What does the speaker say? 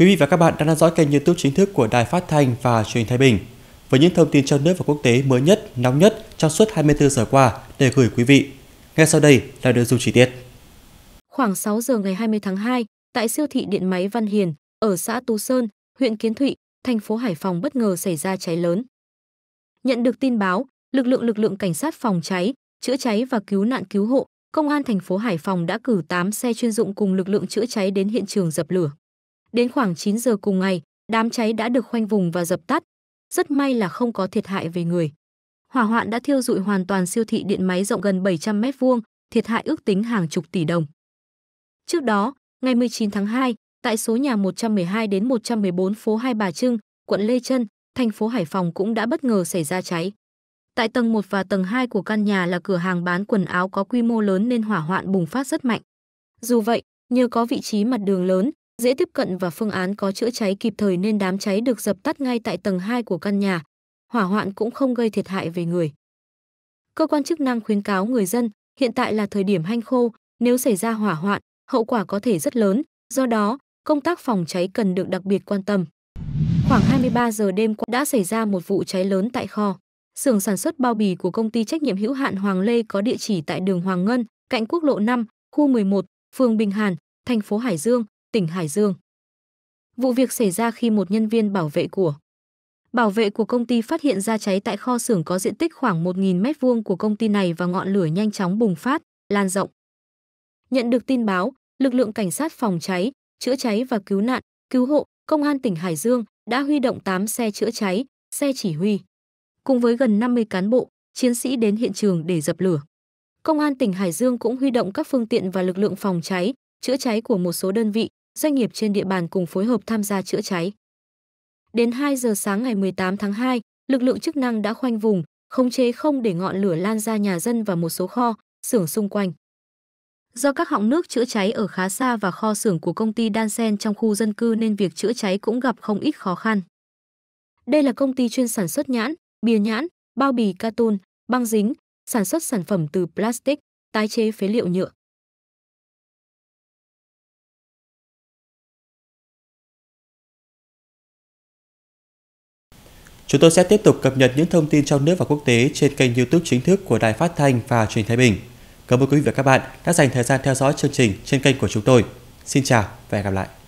Quý vị và các bạn đang theo dõi kênh YouTube chính thức của Đài Phát thanh và Truyền hình Thái Bình với những thông tin trong nước và quốc tế mới nhất, nóng nhất trong suốt 24 giờ qua để gửi quý vị. Ngay sau đây là nội dung chi tiết. Khoảng 6 giờ ngày 20 tháng 2, tại siêu thị điện máy Văn Hiền ở xã Tú Sơn, huyện Kiến Thụy, thành phố Hải Phòng bất ngờ xảy ra cháy lớn. Nhận được tin báo, lực lượng lực lượng cảnh sát phòng cháy, chữa cháy và cứu nạn cứu hộ, công an thành phố Hải Phòng đã cử 8 xe chuyên dụng cùng lực lượng chữa cháy đến hiện trường dập lửa. Đến khoảng 9 giờ cùng ngày, đám cháy đã được khoanh vùng và dập tắt. Rất may là không có thiệt hại về người. Hỏa hoạn đã thiêu dụi hoàn toàn siêu thị điện máy rộng gần 700 mét vuông, thiệt hại ước tính hàng chục tỷ đồng. Trước đó, ngày 19 tháng 2, tại số nhà 112 đến 114 phố Hai Bà Trưng, quận Lê Trân, thành phố Hải Phòng cũng đã bất ngờ xảy ra cháy. Tại tầng 1 và tầng 2 của căn nhà là cửa hàng bán quần áo có quy mô lớn nên hỏa hoạn bùng phát rất mạnh. Dù vậy, nhờ có vị trí mặt đường lớn, dễ tiếp cận và phương án có chữa cháy kịp thời nên đám cháy được dập tắt ngay tại tầng 2 của căn nhà. Hỏa hoạn cũng không gây thiệt hại về người. Cơ quan chức năng khuyến cáo người dân, hiện tại là thời điểm hanh khô, nếu xảy ra hỏa hoạn, hậu quả có thể rất lớn, do đó, công tác phòng cháy cần được đặc biệt quan tâm. Khoảng 23 giờ đêm qua đã xảy ra một vụ cháy lớn tại kho. Xưởng sản xuất bao bì của công ty trách nhiệm hữu hạn Hoàng Lê có địa chỉ tại đường Hoàng Ngân, cạnh quốc lộ 5, khu 11, phường Bình Hàn, thành phố Hải Dương, tỉnh Hải Dương. Vụ việc xảy ra khi một nhân viên bảo vệ của Bảo vệ của công ty phát hiện ra cháy tại kho xưởng có diện tích khoảng 1.000 m2 của công ty này và ngọn lửa nhanh chóng bùng phát, lan rộng. Nhận được tin báo, lực lượng cảnh sát phòng cháy, chữa cháy và cứu nạn, cứu hộ, công an tỉnh Hải Dương đã huy động 8 xe chữa cháy, xe chỉ huy. Cùng với gần 50 cán bộ, chiến sĩ đến hiện trường để dập lửa. Công an tỉnh Hải Dương cũng huy động các phương tiện và lực lượng phòng cháy, chữa cháy của một số đơn vị, doanh nghiệp trên địa bàn cùng phối hợp tham gia chữa cháy. Đến 2 giờ sáng ngày 18 tháng 2, lực lượng chức năng đã khoanh vùng, khống chế không để ngọn lửa lan ra nhà dân và một số kho, xưởng xung quanh. Do các họng nước chữa cháy ở khá xa và kho xưởng của công ty Sen trong khu dân cư nên việc chữa cháy cũng gặp không ít khó khăn. Đây là công ty chuyên sản xuất nhãn, bìa nhãn, bao bì carton, băng dính, sản xuất sản phẩm từ plastic, tái chế phế liệu nhựa. Chúng tôi sẽ tiếp tục cập nhật những thông tin trong nước và quốc tế trên kênh YouTube chính thức của Đài Phát thanh và Truyền hình Thái Bình. Cảm ơn quý vị và các bạn đã dành thời gian theo dõi chương trình trên kênh của chúng tôi. Xin chào và hẹn gặp lại.